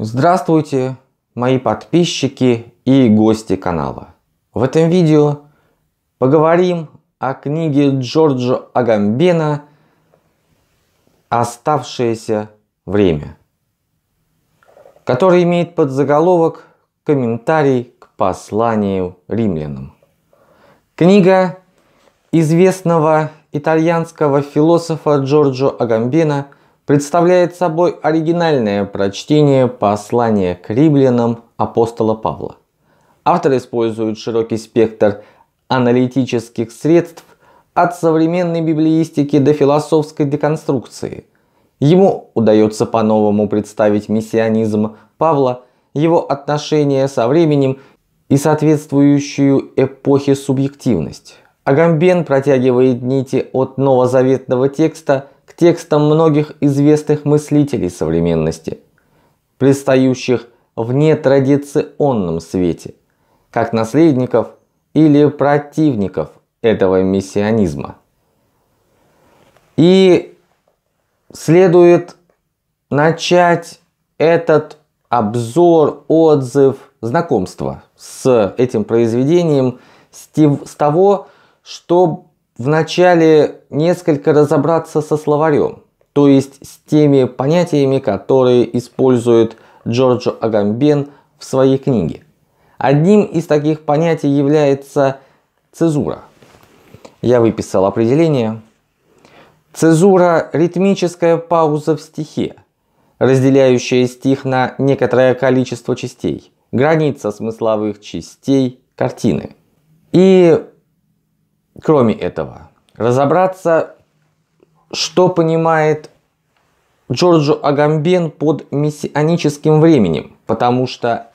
Здравствуйте, мои подписчики и гости канала. В этом видео поговорим о книге Джорджа Агамбена «Оставшееся время», который имеет подзаголовок «Комментарий к посланию римлянам». Книга известного итальянского философа Джорджо Агамбена – представляет собой оригинальное прочтение послания к римлянам апостола Павла. Автор использует широкий спектр аналитических средств от современной библиистики до философской деконструкции. Ему удается по-новому представить мессианизм Павла, его отношения со временем и соответствующую эпохе субъективность. Агамбен протягивает нити от новозаветного текста – текстам многих известных мыслителей современности, предстающих в нетрадиционном свете, как наследников или противников этого миссионизма. И следует начать этот обзор, отзыв, знакомство с этим произведением с того, что вначале несколько разобраться со словарем, то есть с теми понятиями, которые использует Джорджо Агамбен в своей книге. Одним из таких понятий является цезура. Я выписал определение. Цезура – ритмическая пауза в стихе, разделяющая стих на некоторое количество частей, граница смысловых частей картины. И Кроме этого, разобраться, что понимает Джорджо Агамбен под мессианическим временем, потому что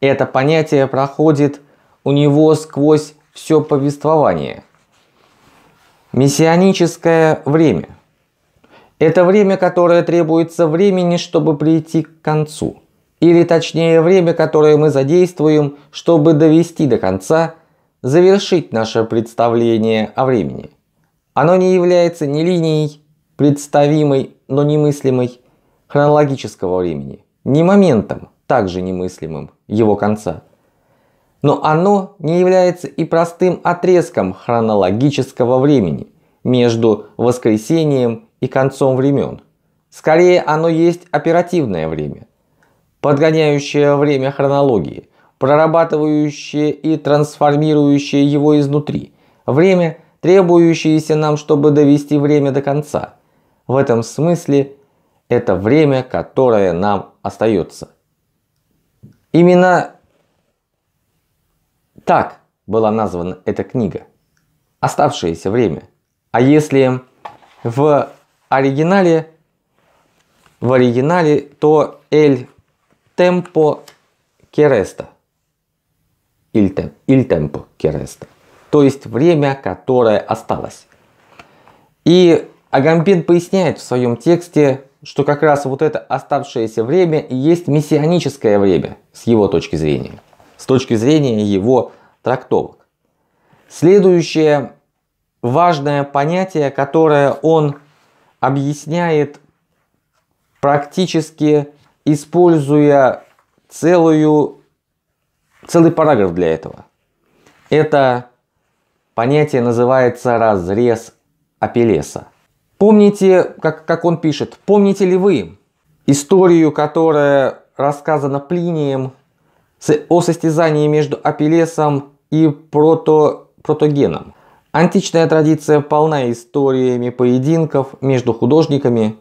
это понятие проходит у него сквозь все повествование. Мессианическое время. Это время, которое требуется времени, чтобы прийти к концу. Или точнее, время, которое мы задействуем, чтобы довести до конца – завершить наше представление о времени. Оно не является ни линией, представимой, но немыслимой, хронологического времени, ни моментом, также немыслимым, его конца. Но оно не является и простым отрезком хронологического времени между воскресением и концом времен. Скорее, оно есть оперативное время, подгоняющее время хронологии – прорабатывающее и трансформирующее его изнутри. Время, требующееся нам, чтобы довести время до конца. В этом смысле это время, которое нам остается. Именно так была названа эта книга. Оставшееся время. А если в оригинале, в оригинале, то Эль Темпо Кереста il tempo, кереста, то есть время, которое осталось. И Агамбен поясняет в своем тексте, что как раз вот это оставшееся время и есть мессианическое время, с его точки зрения, с точки зрения его трактовок. Следующее важное понятие, которое он объясняет практически используя целую целый параграф для этого. Это понятие называется разрез Апеллеса. Помните, как, как он пишет, помните ли вы историю, которая рассказана Плинием о состязании между Апеллесом и прото, протогеном? Античная традиция полна историями поединков между художниками,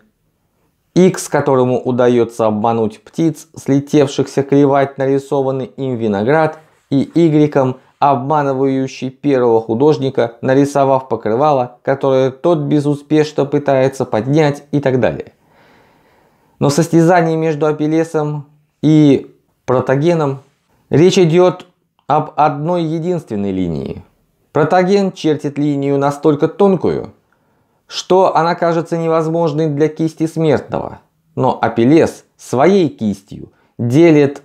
X, которому удается обмануть птиц, слетевшихся клевать нарисованный им виноград, и Y, обманывающий первого художника, нарисовав покрывало, которое тот безуспешно пытается поднять и так далее. Но в состязании между Апеллесом и протогеном речь идет об одной единственной линии. Протоген чертит линию настолько тонкую, что она кажется невозможной для кисти смертного. Но Апеллес своей кистью делит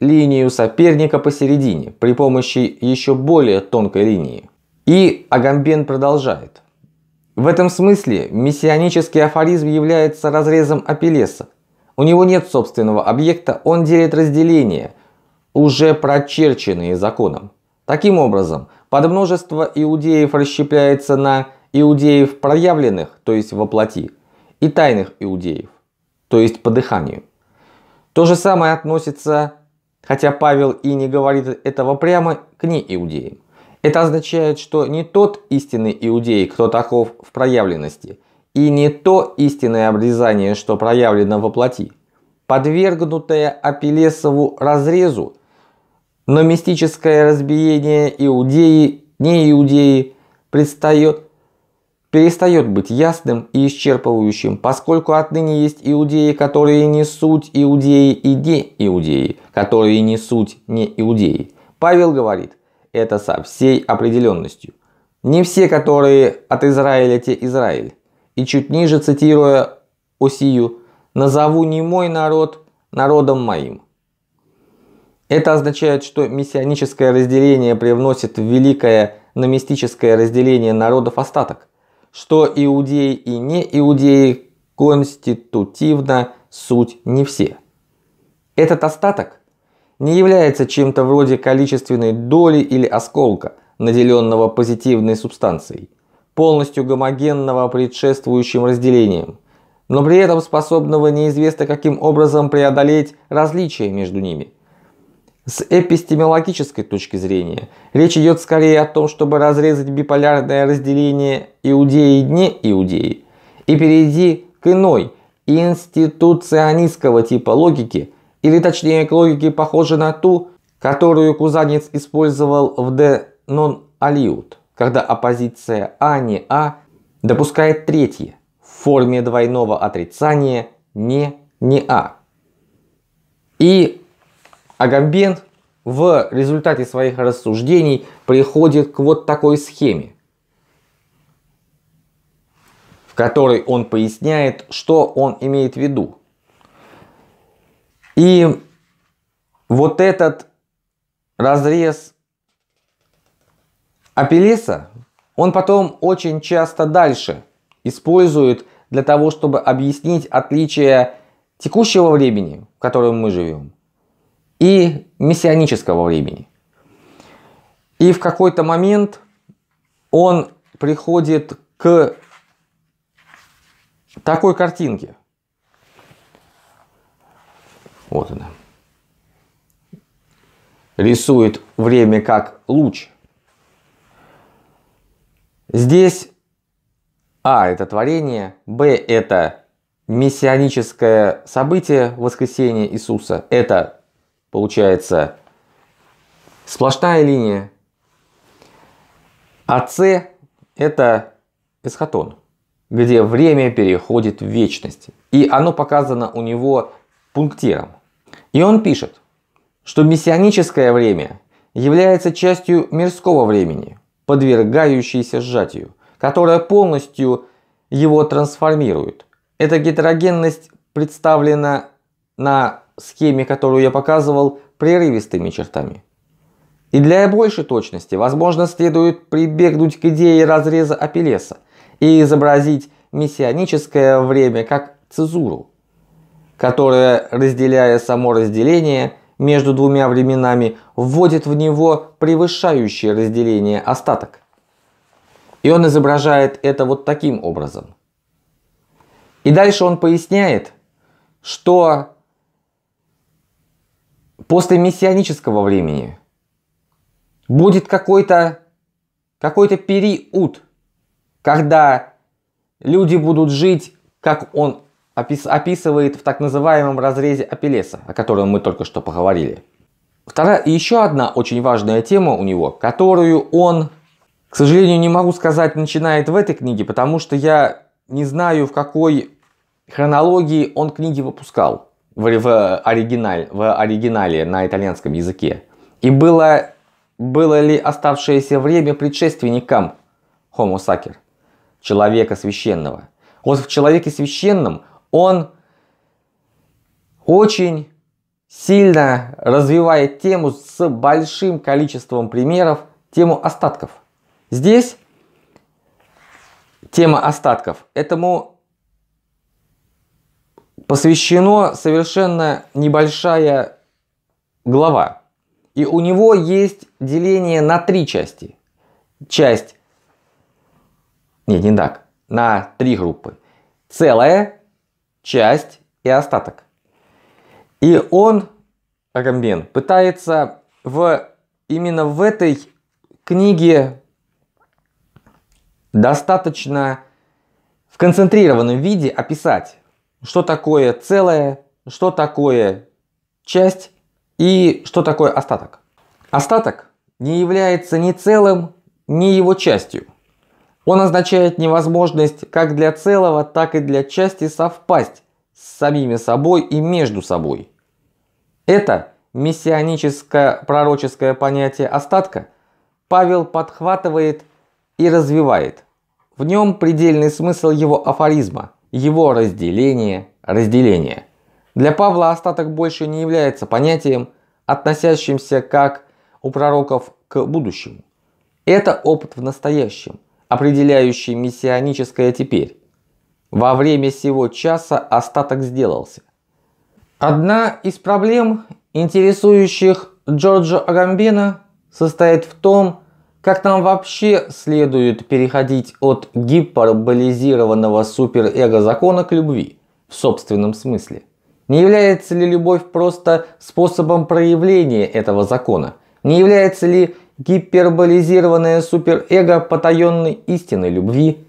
линию соперника посередине при помощи еще более тонкой линии. И Агамбен продолжает. В этом смысле мессианический афоризм является разрезом Апеллеса. У него нет собственного объекта, он делит разделение, уже прочерченные законом. Таким образом, подмножество иудеев расщепляется на иудеев проявленных, то есть во плоти, и тайных иудеев, то есть по дыханию. То же самое относится, хотя Павел и не говорит этого прямо, к неиудеям. Это означает, что не тот истинный иудей, кто таков в проявленности, и не то истинное обрезание, что проявлено во плоти, подвергнутое Апеллесову разрезу, но мистическое разбиение иудеи, неиудеи предстает перестает быть ясным и исчерпывающим, поскольку отныне есть иудеи, которые не суть иудеи и не иудеи, которые не суть не иудеи. Павел говорит это со всей определенностью. Не все, которые от Израиля, те Израиль. И чуть ниже, цитируя Осию, «назову не мой народ народом моим». Это означает, что мессианическое разделение привносит великое номистическое разделение народов остаток – что иудеи и неиудеи конститутивно суть не все. Этот остаток не является чем-то вроде количественной доли или осколка, наделенного позитивной субстанцией, полностью гомогенного предшествующим разделением, но при этом способного неизвестно каким образом преодолеть различия между ними. С эпистемологической точки зрения, речь идет скорее о том, чтобы разрезать биполярное разделение иудеи и иудеи и перейти к иной, институционистского типа логики, или точнее к логике, похожей на ту, которую Кузанец использовал в «De non aliud», когда оппозиция «а» не «а» допускает третье в форме двойного отрицания «не не а». И Агамбен в результате своих рассуждений приходит к вот такой схеме, в которой он поясняет, что он имеет в виду. И вот этот разрез Апеллеса, он потом очень часто дальше использует для того, чтобы объяснить отличие текущего времени, в котором мы живем, и мессианического времени. И в какой-то момент он приходит к такой картинке. Вот она. Рисует время как луч. Здесь А – это творение, Б – это мессианическое событие воскресения Иисуса, это получается сплошная линия. А С это эсхатон, где время переходит в вечность. И оно показано у него пунктиром. И он пишет, что мессианическое время является частью мирского времени, подвергающейся сжатию, которая полностью его трансформирует. Эта гетерогенность представлена на схеме, которую я показывал, прерывистыми чертами. И для большей точности, возможно, следует прибегнуть к идее разреза Апеллеса и изобразить мессианическое время как цезуру, которая, разделяя само разделение между двумя временами, вводит в него превышающее разделение остаток. И он изображает это вот таким образом. И дальше он поясняет, что после мессианического времени будет какой-то какой, -то, период, когда люди будут жить, как он опис описывает в так называемом разрезе Апеллеса, о котором мы только что поговорили. Вторая, еще одна очень важная тема у него, которую он, к сожалению, не могу сказать, начинает в этой книге, потому что я не знаю, в какой хронологии он книги выпускал в, в, оригиналь, в оригинале на итальянском языке? И было, было ли оставшееся время предшественникам Homo Sacer, человека священного? Вот в человеке священном он очень сильно развивает тему с большим количеством примеров, тему остатков. Здесь тема остатков. Этому посвящено совершенно небольшая глава. И у него есть деление на три части. Часть... Нет, не так. На три группы. Целая, часть и остаток. И он, Агамбен, пытается в, именно в этой книге достаточно в концентрированном виде описать что такое целое, что такое часть и что такое остаток. Остаток не является ни целым, ни его частью. Он означает невозможность как для целого, так и для части совпасть с самими собой и между собой. Это мессианическое пророческое понятие остатка Павел подхватывает и развивает. В нем предельный смысл его афоризма – его разделение, разделение. Для Павла остаток больше не является понятием, относящимся как у пророков к будущему. Это опыт в настоящем, определяющий миссионическое теперь. Во время сего часа остаток сделался. Одна из проблем, интересующих Джорджа Агамбена, состоит в том, как нам вообще следует переходить от гиперболизированного суперэго закона к любви в собственном смысле? Не является ли любовь просто способом проявления этого закона? Не является ли гиперболизированное суперэго потаенной истиной любви?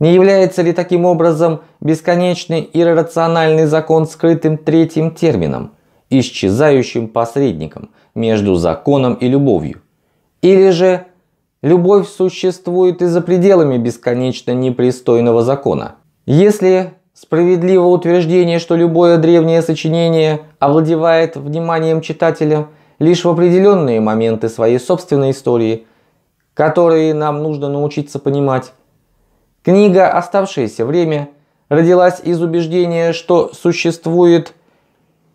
Не является ли таким образом бесконечный иррациональный закон скрытым третьим термином, исчезающим посредником между законом и любовью? Или же Любовь существует и за пределами бесконечно непристойного закона. Если справедливо утверждение, что любое древнее сочинение овладевает вниманием читателя лишь в определенные моменты своей собственной истории, которые нам нужно научиться понимать, книга «Оставшееся время» родилась из убеждения, что существует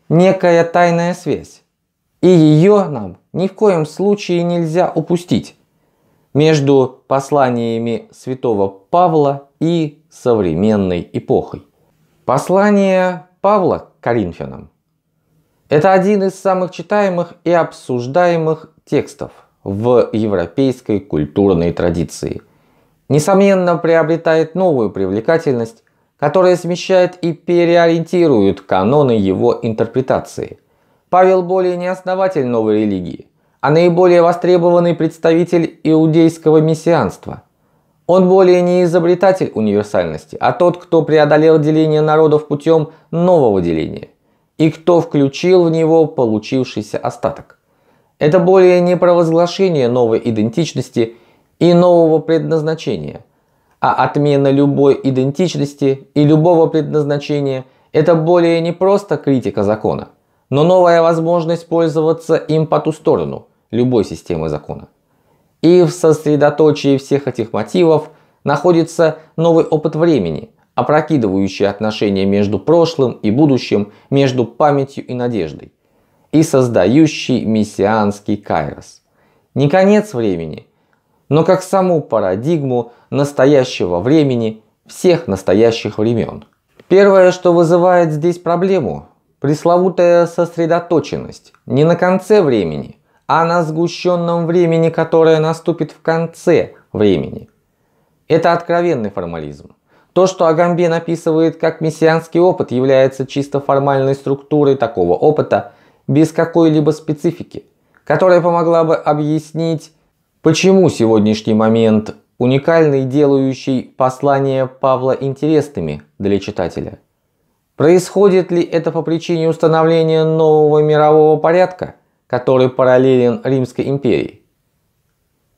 некая тайная связь, и ее нам ни в коем случае нельзя упустить между посланиями святого Павла и современной эпохой. Послание Павла к Коринфянам – это один из самых читаемых и обсуждаемых текстов в европейской культурной традиции. Несомненно, приобретает новую привлекательность, которая смещает и переориентирует каноны его интерпретации. Павел более не основатель новой религии, а наиболее востребованный представитель иудейского мессианства. Он более не изобретатель универсальности, а тот, кто преодолел деление народов путем нового деления, и кто включил в него получившийся остаток. Это более не провозглашение новой идентичности и нового предназначения, а отмена любой идентичности и любого предназначения – это более не просто критика закона – но новая возможность пользоваться им по ту сторону, любой системы закона. И в сосредоточии всех этих мотивов находится новый опыт времени, опрокидывающий отношения между прошлым и будущим, между памятью и надеждой, и создающий мессианский кайрос. Не конец времени, но как саму парадигму настоящего времени всех настоящих времен. Первое, что вызывает здесь проблему – пресловутая сосредоточенность не на конце времени, а на сгущенном времени, которое наступит в конце времени. Это откровенный формализм. То, что Агамбен описывает как мессианский опыт, является чисто формальной структурой такого опыта, без какой-либо специфики, которая помогла бы объяснить, почему сегодняшний момент уникальный, делающий послание Павла интересными для читателя. Происходит ли это по причине установления нового мирового порядка? который параллелен Римской империи?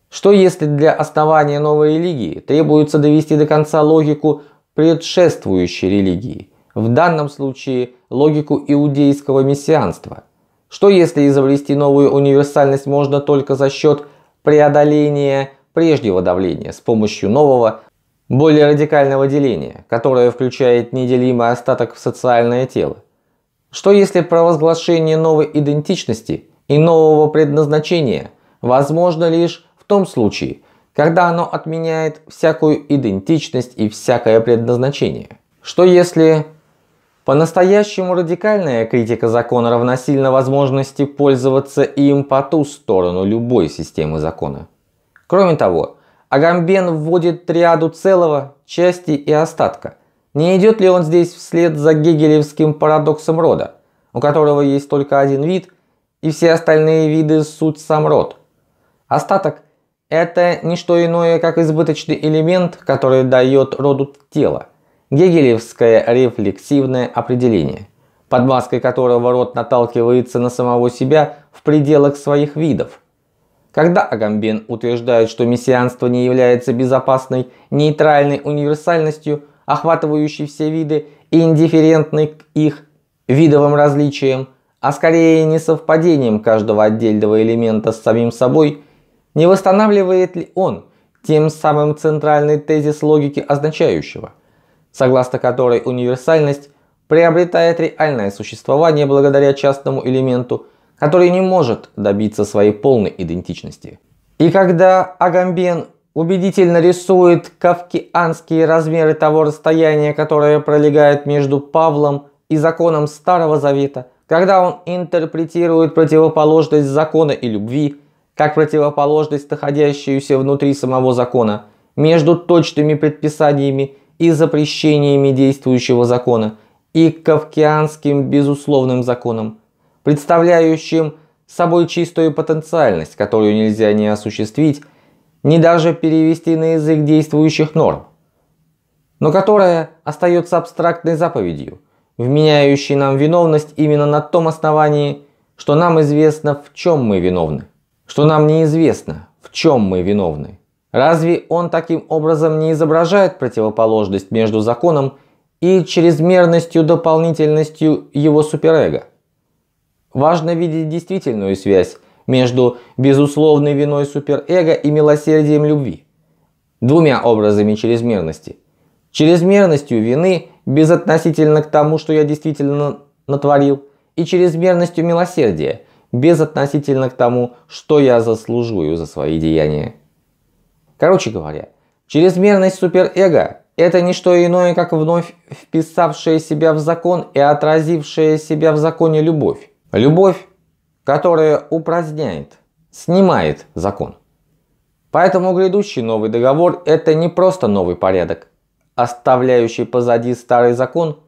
Что если для основания новой религии требуется довести до конца логику предшествующей религии, в данном случае логику иудейского мессианства? Что если изобрести новую универсальность можно только за счет преодоления прежнего давления с помощью нового, более радикального деления, которое включает неделимый остаток в социальное тело? Что если провозглашение новой идентичности – и нового предназначения возможно лишь в том случае, когда оно отменяет всякую идентичность и всякое предназначение. Что если по-настоящему радикальная критика закона равносильна возможности пользоваться им по ту сторону любой системы закона? Кроме того, Агамбен вводит триаду целого, части и остатка. Не идет ли он здесь вслед за гегелевским парадоксом рода, у которого есть только один вид – и все остальные виды суть сам род. Остаток – это не что иное, как избыточный элемент, который дает роду тело. Гегелевское рефлексивное определение, под маской которого род наталкивается на самого себя в пределах своих видов. Когда Агамбен утверждает, что мессианство не является безопасной, нейтральной универсальностью, охватывающей все виды и индифферентной к их видовым различиям – а скорее несовпадением каждого отдельного элемента с самим собой, не восстанавливает ли он тем самым центральный тезис логики означающего, согласно которой универсальность приобретает реальное существование благодаря частному элементу, который не может добиться своей полной идентичности. И когда Агамбен убедительно рисует кавкианские размеры того расстояния, которое пролегает между Павлом и законом Старого Завета – когда он интерпретирует противоположность закона и любви, как противоположность, находящуюся внутри самого закона, между точными предписаниями и запрещениями действующего закона, и кавкианским безусловным законом, представляющим собой чистую потенциальность, которую нельзя ни осуществить, ни даже перевести на язык действующих норм, но которая остается абстрактной заповедью – вменяющий нам виновность именно на том основании, что нам известно, в чем мы виновны. Что нам неизвестно, в чем мы виновны. Разве он таким образом не изображает противоположность между законом и чрезмерностью дополнительностью его суперэго? Важно видеть действительную связь между безусловной виной суперэго и милосердием любви. Двумя образами чрезмерности. Чрезмерностью вины безотносительно к тому, что я действительно натворил, и чрезмерностью милосердия, безотносительно к тому, что я заслуживаю за свои деяния. Короче говоря, чрезмерность суперэго – это не что иное, как вновь вписавшая себя в закон и отразившая себя в законе любовь. Любовь, которая упраздняет, снимает закон. Поэтому грядущий новый договор – это не просто новый порядок, оставляющий позади старый закон,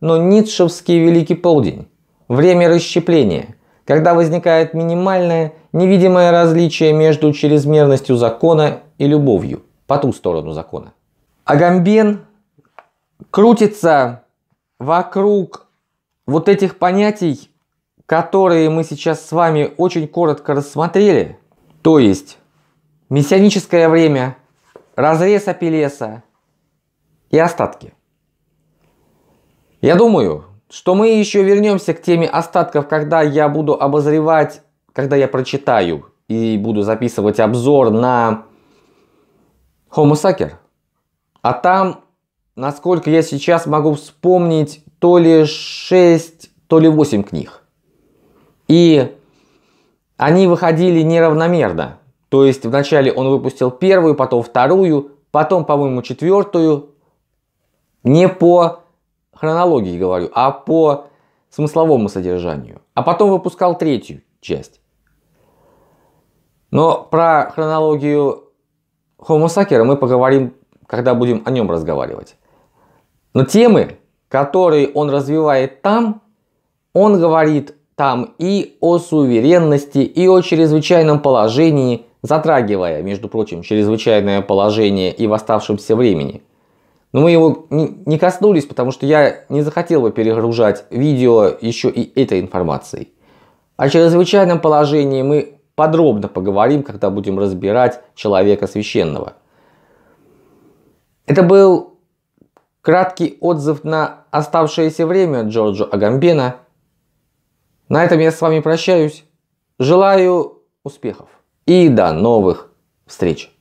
но ницшевский Великий Полдень, время расщепления, когда возникает минимальное, невидимое различие между чрезмерностью закона и любовью, по ту сторону закона. Агамбен крутится вокруг вот этих понятий, которые мы сейчас с вами очень коротко рассмотрели, то есть мессианическое время, разрез Апеллеса, и остатки. Я думаю, что мы еще вернемся к теме остатков, когда я буду обозревать, когда я прочитаю и буду записывать обзор на Homo Sucker. А там, насколько я сейчас могу вспомнить, то ли 6, то ли 8 книг. И они выходили неравномерно. То есть вначале он выпустил первую, потом вторую, потом, по-моему, четвертую, не по хронологии говорю, а по смысловому содержанию. А потом выпускал третью часть. Но про хронологию Homo Сакера мы поговорим, когда будем о нем разговаривать. Но темы, которые он развивает там, он говорит там и о суверенности, и о чрезвычайном положении, затрагивая, между прочим, чрезвычайное положение и в оставшемся времени – но мы его не коснулись, потому что я не захотел бы перегружать видео еще и этой информацией. О чрезвычайном положении мы подробно поговорим, когда будем разбирать человека священного. Это был краткий отзыв на оставшееся время Джорджо Агамбена. На этом я с вами прощаюсь. Желаю успехов и до новых встреч!